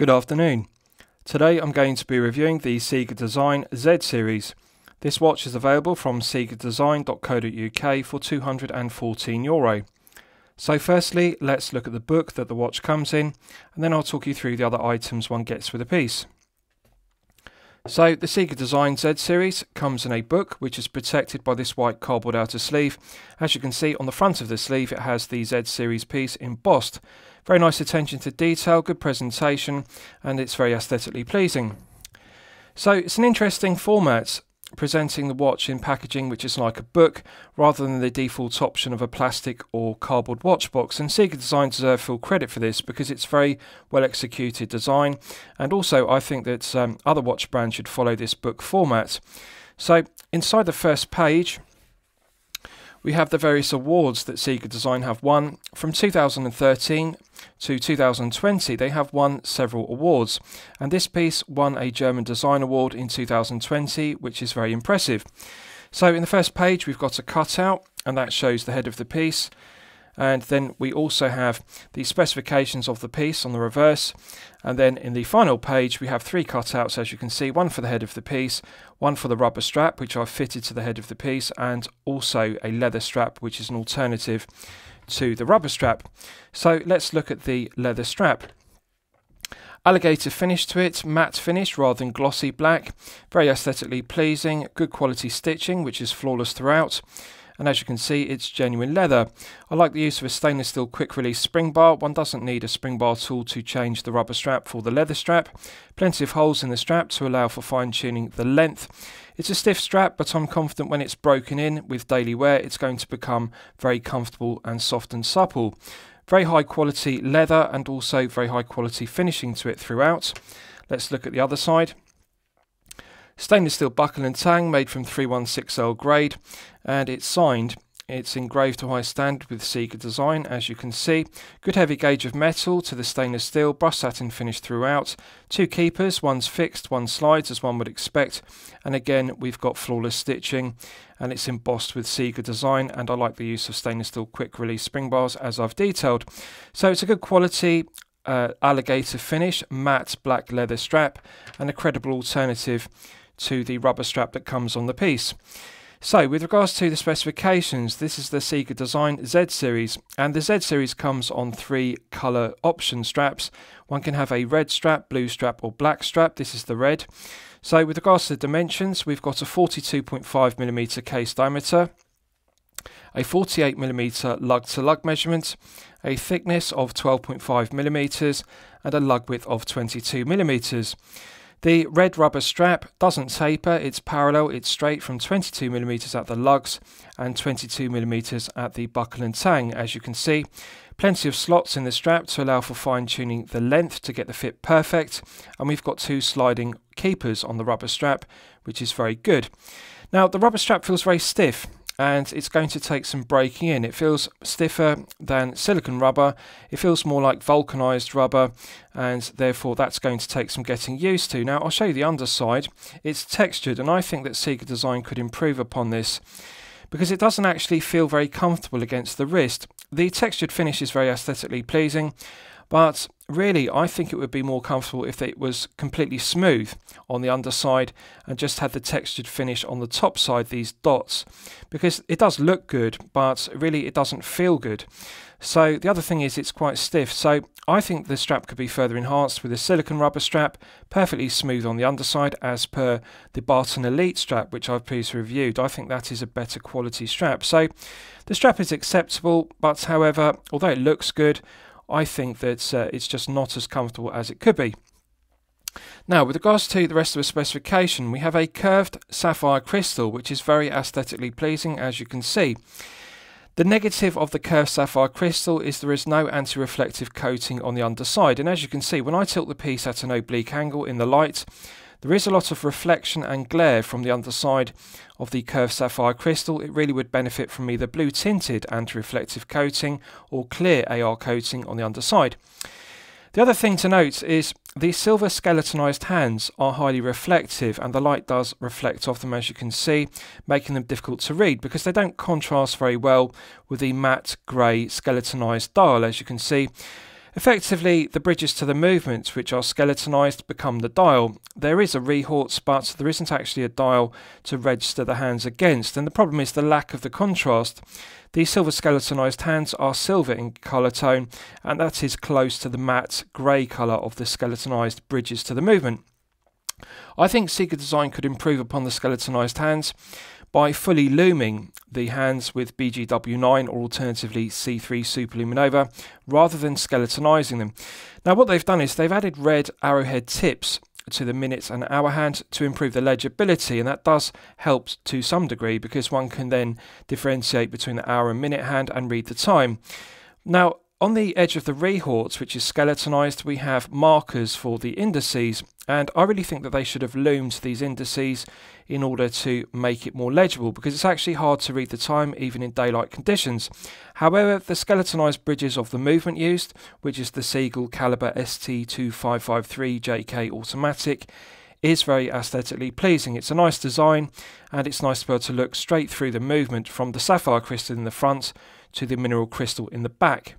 Good afternoon. Today I'm going to be reviewing the Sega Design Z series. This watch is available from segadesign.co.uk for €214. Euro. So firstly, let's look at the book that the watch comes in, and then I'll talk you through the other items one gets with the piece. So the Sega Design Z series comes in a book which is protected by this white cardboard outer sleeve. As you can see on the front of the sleeve it has the Z series piece embossed very nice attention to detail, good presentation, and it's very aesthetically pleasing. So it's an interesting format presenting the watch in packaging which is like a book rather than the default option of a plastic or cardboard watch box and Sega Design deserve full credit for this because it's very well executed design and also I think that um, other watch brands should follow this book format. So inside the first page we have the various awards that Sega Design have won. From 2013 to 2020, they have won several awards, and this piece won a German Design Award in 2020, which is very impressive. So, in the first page, we've got a cutout, and that shows the head of the piece. And then we also have the specifications of the piece on the reverse. And then in the final page, we have three cutouts, as you can see, one for the head of the piece, one for the rubber strap which I've fitted to the head of the piece and also a leather strap which is an alternative to the rubber strap. So let's look at the leather strap. Alligator finish to it, matte finish rather than glossy black, very aesthetically pleasing, good quality stitching which is flawless throughout and as you can see it's genuine leather. I like the use of a stainless steel quick release spring bar, one doesn't need a spring bar tool to change the rubber strap for the leather strap, plenty of holes in the strap to allow for fine tuning the length. It's a stiff strap but I'm confident when it's broken in with daily wear it's going to become very comfortable and soft and supple. Very high quality leather and also very high quality finishing to it throughout. Let's look at the other side stainless steel buckle and tang made from 316L grade and it's signed. It's engraved to high standard with Sega design as you can see. Good heavy gauge of metal to the stainless steel, brushed satin finish throughout. Two keepers, one's fixed, one slides as one would expect and again we've got flawless stitching and it's embossed with Sega design and I like the use of stainless steel quick release spring bars as I've detailed. So it's a good quality uh, alligator finish, matte black leather strap and a credible alternative to the rubber strap that comes on the piece. So with regards to the specifications, this is the Sega Design Z Series, and the Z Series comes on three colour option straps. One can have a red strap, blue strap or black strap, this is the red. So with regards to the dimensions, we've got a 42.5mm case diameter, a 48mm lug to lug measurement, a thickness of 12.5mm, and a lug width of 22mm. The red rubber strap doesn't taper, it's parallel, it's straight from 22mm at the lugs and 22mm at the buckle and tang as you can see. Plenty of slots in the strap to allow for fine tuning the length to get the fit perfect and we've got two sliding keepers on the rubber strap which is very good. Now the rubber strap feels very stiff and it's going to take some breaking in. It feels stiffer than silicon rubber, it feels more like vulcanized rubber and therefore that's going to take some getting used to. Now I'll show you the underside, it's textured and I think that Seeker Design could improve upon this because it doesn't actually feel very comfortable against the wrist. The textured finish is very aesthetically pleasing but really, I think it would be more comfortable if it was completely smooth on the underside and just had the textured finish on the top side, these dots, because it does look good, but really it doesn't feel good. So the other thing is it's quite stiff, so I think the strap could be further enhanced with a silicone rubber strap, perfectly smooth on the underside as per the Barton Elite strap, which I've previously reviewed. I think that is a better quality strap. So the strap is acceptable, but however, although it looks good, I think that uh, it's just not as comfortable as it could be. Now, with regards to the rest of the specification, we have a curved sapphire crystal, which is very aesthetically pleasing, as you can see. The negative of the curved sapphire crystal is there is no anti-reflective coating on the underside, and as you can see, when I tilt the piece at an oblique angle in the light, there is a lot of reflection and glare from the underside of the curved sapphire crystal. It really would benefit from either blue tinted anti-reflective coating or clear AR coating on the underside. The other thing to note is the silver skeletonized hands are highly reflective and the light does reflect off them as you can see, making them difficult to read because they don't contrast very well with the matte grey skeletonized dial as you can see. Effectively, the bridges to the movements, which are skeletonized, become the dial. There is a rehorse, but there isn't actually a dial to register the hands against, and the problem is the lack of the contrast. These silver skeletonized hands are silver in colour tone, and that is close to the matte grey colour of the skeletonized bridges to the movement. I think Sega Design could improve upon the skeletonized hands. By fully looming the hands with BGW9 or alternatively C3 Superluminova rather than skeletonizing them. Now what they've done is they've added red arrowhead tips to the minutes and hour hand to improve the legibility and that does help to some degree because one can then differentiate between the hour and minute hand and read the time. Now on the edge of the rehorts, which is skeletonized, we have markers for the indices, and I really think that they should have loomed these indices in order to make it more legible, because it's actually hard to read the time even in daylight conditions. However, the skeletonized bridges of the movement used, which is the Siegel Caliber ST2553 JK Automatic, is very aesthetically pleasing. It's a nice design, and it's nice to be able to look straight through the movement from the sapphire crystal in the front to the mineral crystal in the back.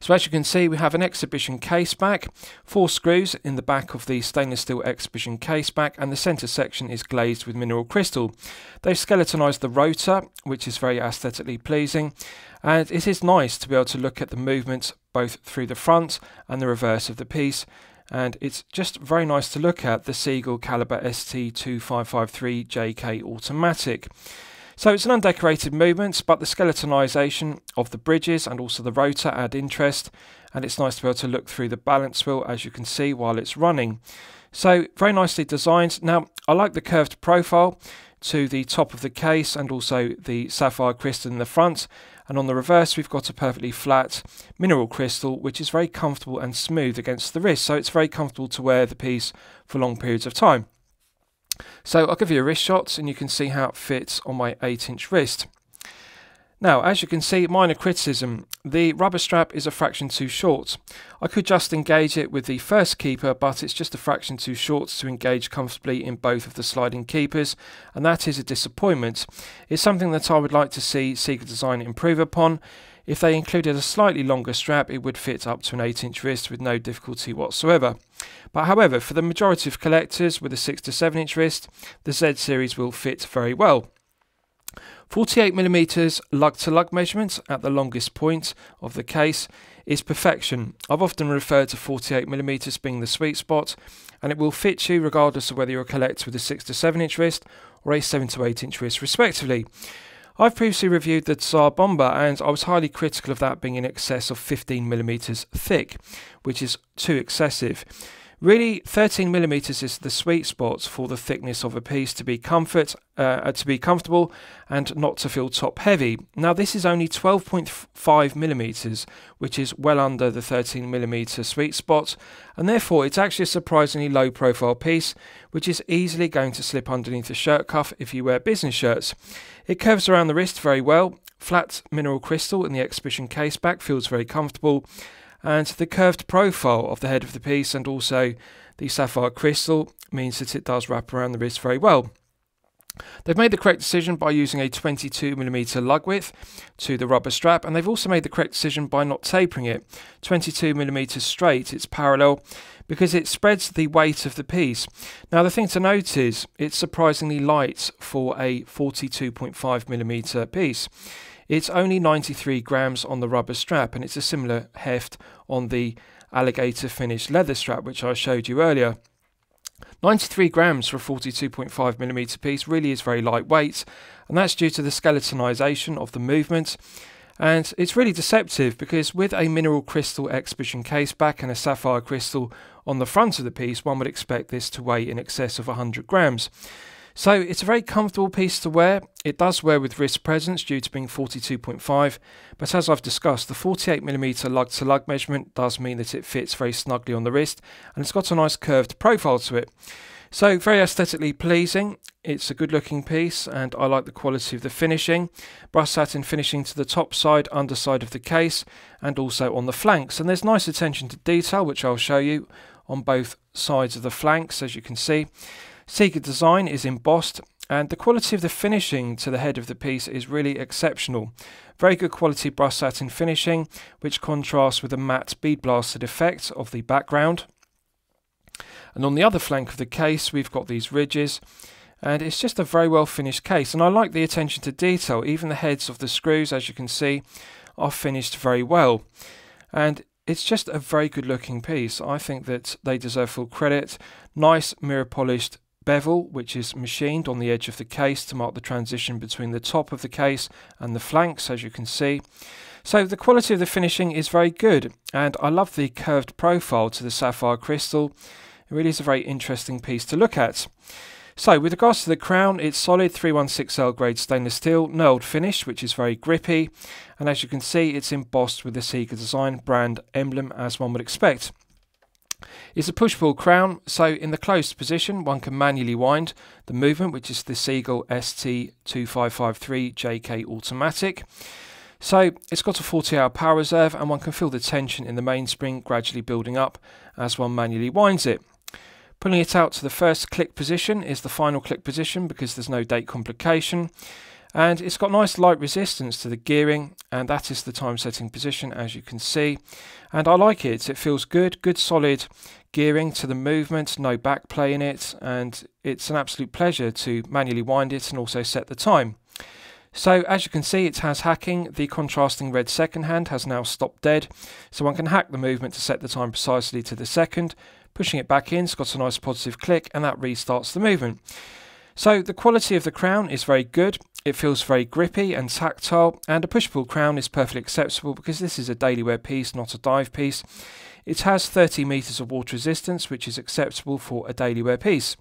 So as you can see we have an exhibition case back, four screws in the back of the stainless steel exhibition case back and the centre section is glazed with mineral crystal. They've skeletonised the rotor which is very aesthetically pleasing and it is nice to be able to look at the movements both through the front and the reverse of the piece and it's just very nice to look at the Seagull Caliber ST2553JK automatic. So it's an undecorated movement, but the skeletonisation of the bridges and also the rotor add interest, and it's nice to be able to look through the balance wheel as you can see while it's running. So very nicely designed. Now I like the curved profile to the top of the case and also the sapphire crystal in the front and on the reverse we've got a perfectly flat mineral crystal which is very comfortable and smooth against the wrist so it's very comfortable to wear the piece for long periods of time. So I'll give you a wrist shot and you can see how it fits on my 8 inch wrist. Now, as you can see, minor criticism. The rubber strap is a fraction too short. I could just engage it with the first keeper, but it's just a fraction too short to engage comfortably in both of the sliding keepers, and that is a disappointment. It's something that I would like to see Seeker Design improve upon. If they included a slightly longer strap, it would fit up to an 8 inch wrist with no difficulty whatsoever. But however, for the majority of collectors with a 6 to 7 inch wrist, the Z series will fit very well. 48mm lug to lug measurement at the longest point of the case is perfection. I've often referred to 48mm being the sweet spot, and it will fit you regardless of whether you're a collector with a 6 to 7 inch wrist or a 7 to 8 inch wrist, respectively. I've previously reviewed the Tsar Bomber and I was highly critical of that being in excess of 15mm thick, which is too excessive. Really, 13 millimeters is the sweet spot for the thickness of a piece to be comfort, uh, to be comfortable, and not to feel top heavy. Now, this is only 12.5 millimeters, which is well under the 13 millimeter sweet spot, and therefore it's actually a surprisingly low profile piece, which is easily going to slip underneath a shirt cuff if you wear business shirts. It curves around the wrist very well. Flat mineral crystal in the exhibition case back feels very comfortable and the curved profile of the head of the piece and also the sapphire crystal means that it does wrap around the wrist very well. They've made the correct decision by using a 22mm lug width to the rubber strap and they've also made the correct decision by not tapering it. 22mm straight, it's parallel because it spreads the weight of the piece. Now the thing to note is it's surprisingly light for a 42.5mm piece. It's only 93 grams on the rubber strap and it's a similar heft on the alligator finished leather strap, which I showed you earlier. 93 grams for a 42.5 millimeter piece really is very lightweight, and that's due to the skeletonization of the movement. And it's really deceptive because with a mineral crystal exhibition case back and a sapphire crystal on the front of the piece, one would expect this to weigh in excess of 100 grams. So it's a very comfortable piece to wear. It does wear with wrist presence due to being 42.5, but as I've discussed, the 48mm lug to lug measurement does mean that it fits very snugly on the wrist and it's got a nice curved profile to it. So very aesthetically pleasing. It's a good looking piece and I like the quality of the finishing. Brass satin finishing to the top side, underside of the case and also on the flanks. And there's nice attention to detail which I'll show you on both sides of the flanks as you can see. Sega design is embossed and the quality of the finishing to the head of the piece is really exceptional. Very good quality brush satin finishing which contrasts with the matte bead blasted effect of the background. And on the other flank of the case we've got these ridges and it's just a very well finished case and I like the attention to detail even the heads of the screws as you can see are finished very well and it's just a very good looking piece I think that they deserve full credit nice mirror polished bevel, which is machined on the edge of the case to mark the transition between the top of the case and the flanks, as you can see. So the quality of the finishing is very good, and I love the curved profile to the sapphire crystal. It really is a very interesting piece to look at. So with regards to the crown, it's solid 316L grade stainless steel, knurled finish, which is very grippy, and as you can see, it's embossed with the Seeker Design brand emblem as one would expect. It's a push-pull crown, so in the closed position one can manually wind the movement, which is the Seagull ST2553JK automatic. So it's got a 40 hour power reserve and one can feel the tension in the mainspring gradually building up as one manually winds it. Pulling it out to the first click position is the final click position because there's no date complication and it's got nice light resistance to the gearing and that is the time setting position as you can see and I like it it feels good good solid gearing to the movement no back play in it and it's an absolute pleasure to manually wind it and also set the time so as you can see it has hacking, the contrasting red second hand has now stopped dead so one can hack the movement to set the time precisely to the second pushing it back in, it's got a nice positive click and that restarts the movement. So the quality of the crown is very good. It feels very grippy and tactile, and a push-pull crown is perfectly acceptable because this is a daily wear piece, not a dive piece. It has 30 metres of water resistance, which is acceptable for a daily wear piece.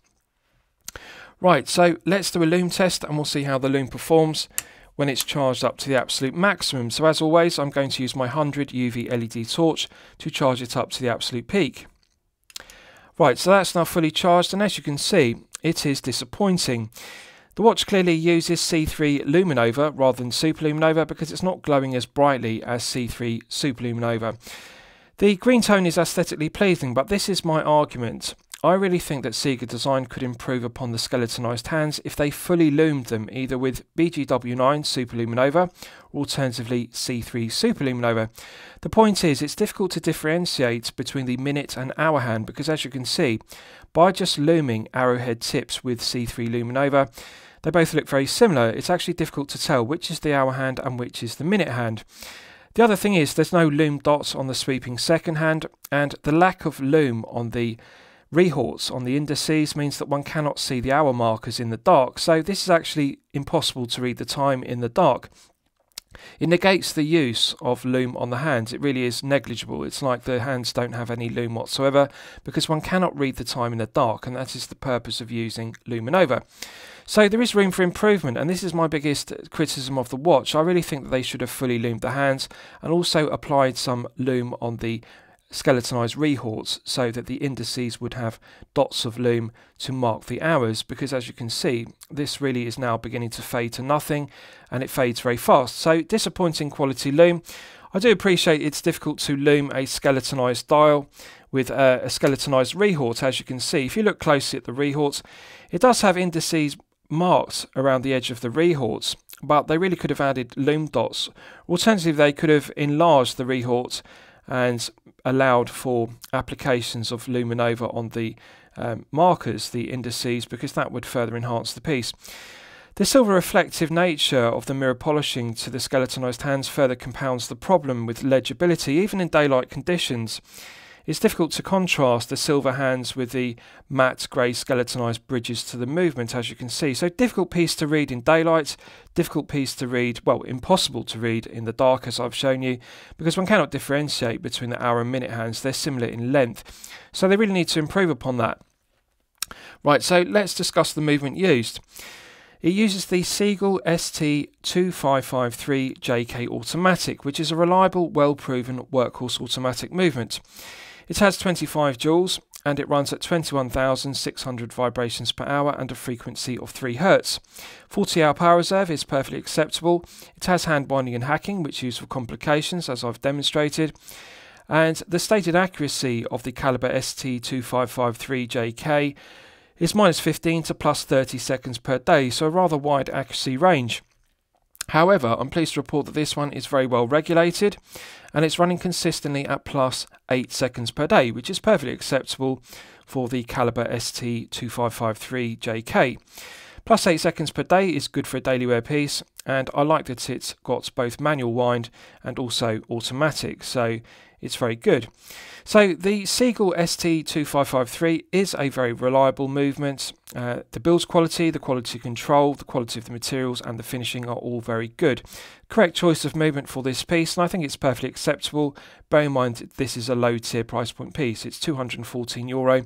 Right, so let's do a loom test and we'll see how the loom performs when it's charged up to the absolute maximum. So as always, I'm going to use my 100 UV LED torch to charge it up to the absolute peak. Right, so that's now fully charged and as you can see, it is disappointing. The watch clearly uses C3 Luminova rather than Superluminova because it's not glowing as brightly as C3 Superluminova. The green tone is aesthetically pleasing, but this is my argument. I really think that Sega design could improve upon the skeletonized hands if they fully loomed them either with BGW9 Superluminova or alternatively C3 Superluminova. The point is it's difficult to differentiate between the minute and hour hand because as you can see by just looming arrowhead tips with C3 Luminova. They both look very similar. It's actually difficult to tell which is the hour hand and which is the minute hand. The other thing is there's no loom dots on the sweeping second hand and the lack of loom on the rehorts on the indices means that one cannot see the hour markers in the dark so this is actually impossible to read the time in the dark it negates the use of loom on the hands. It really is negligible. It's like the hands don't have any loom whatsoever because one cannot read the time in the dark, and that is the purpose of using Luminova. So there is room for improvement, and this is my biggest criticism of the watch. I really think that they should have fully loomed the hands and also applied some loom on the skeletonized rehorts so that the indices would have dots of loom to mark the hours because as you can see this really is now beginning to fade to nothing and it fades very fast so disappointing quality loom I do appreciate it's difficult to loom a skeletonized dial with a skeletonized rehort as you can see if you look closely at the rehorts it does have indices marked around the edge of the rehorts but they really could have added loom dots alternatively they could have enlarged the rehort and allowed for applications of Luminova on the um, markers, the indices, because that would further enhance the piece. The silver reflective nature of the mirror polishing to the skeletonized hands further compounds the problem with legibility, even in daylight conditions. It's difficult to contrast the silver hands with the matte grey skeletonized bridges to the movement, as you can see. So difficult piece to read in daylight, difficult piece to read, well, impossible to read in the dark, as I've shown you, because one cannot differentiate between the hour and minute hands. They're similar in length. So they really need to improve upon that. Right, so let's discuss the movement used. It uses the Siegel ST2553JK automatic, which is a reliable, well proven workhorse automatic movement. It has 25 joules and it runs at 21,600 vibrations per hour and a frequency of 3 Hz. 40 hour power reserve is perfectly acceptable. It has hand winding and hacking, which is for complications as I've demonstrated. And the stated accuracy of the caliber ST2553JK is minus 15 to plus 30 seconds per day, so a rather wide accuracy range. However, I'm pleased to report that this one is very well regulated and it's running consistently at plus 8 seconds per day, which is perfectly acceptable for the caliber ST2553JK. Plus 8 seconds per day is good for a daily wear piece, and I like that it's got both manual wind and also automatic, so it's very good. So the Seagull ST2553 is a very reliable movement. Uh, the build quality, the quality control, the quality of the materials and the finishing are all very good. Correct choice of movement for this piece and I think it's perfectly acceptable. Bear in mind this is a low tier price point piece, it's 214 euro.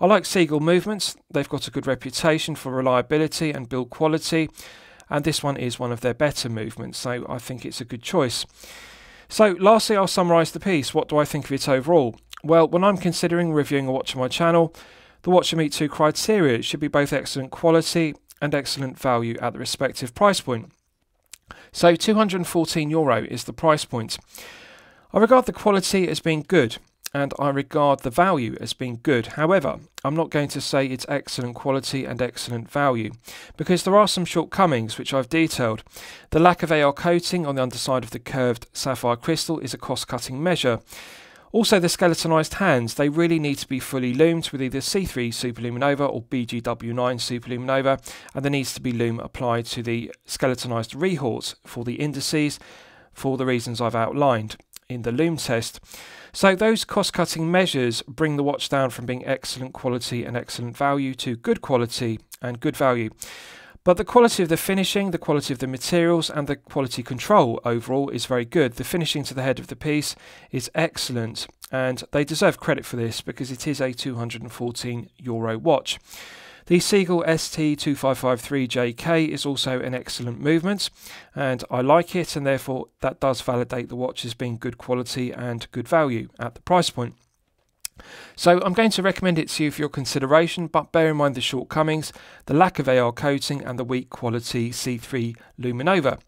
I like Seagull movements, they've got a good reputation for reliability and build quality and this one is one of their better movements so I think it's a good choice. So, lastly, I'll summarise the piece. What do I think of it overall? Well, when I'm considering reviewing a watch on my channel, the Watch Meet 2 criteria should be both excellent quality and excellent value at the respective price point. So, €214 Euro is the price point. I regard the quality as being good, and I regard the value as being good. However, I'm not going to say it's excellent quality and excellent value because there are some shortcomings which I've detailed. The lack of AR coating on the underside of the curved sapphire crystal is a cost cutting measure. Also, the skeletonized hands, they really need to be fully loomed with either C3 Superluminova or BGW9 Superluminova, and there needs to be loom applied to the skeletonized rehorts for the indices for the reasons I've outlined in the loom test. So those cost-cutting measures bring the watch down from being excellent quality and excellent value to good quality and good value. But the quality of the finishing, the quality of the materials, and the quality control overall is very good. The finishing to the head of the piece is excellent, and they deserve credit for this because it is a 214 euro watch. The Siegel ST2553JK is also an excellent movement and I like it and therefore that does validate the watch as being good quality and good value at the price point. So I'm going to recommend it to you for your consideration, but bear in mind the shortcomings, the lack of AR coating and the weak quality C3 Luminova.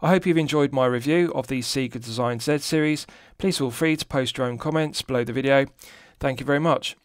I hope you've enjoyed my review of the Sega Design Z series. Please feel free to post your own comments below the video. Thank you very much.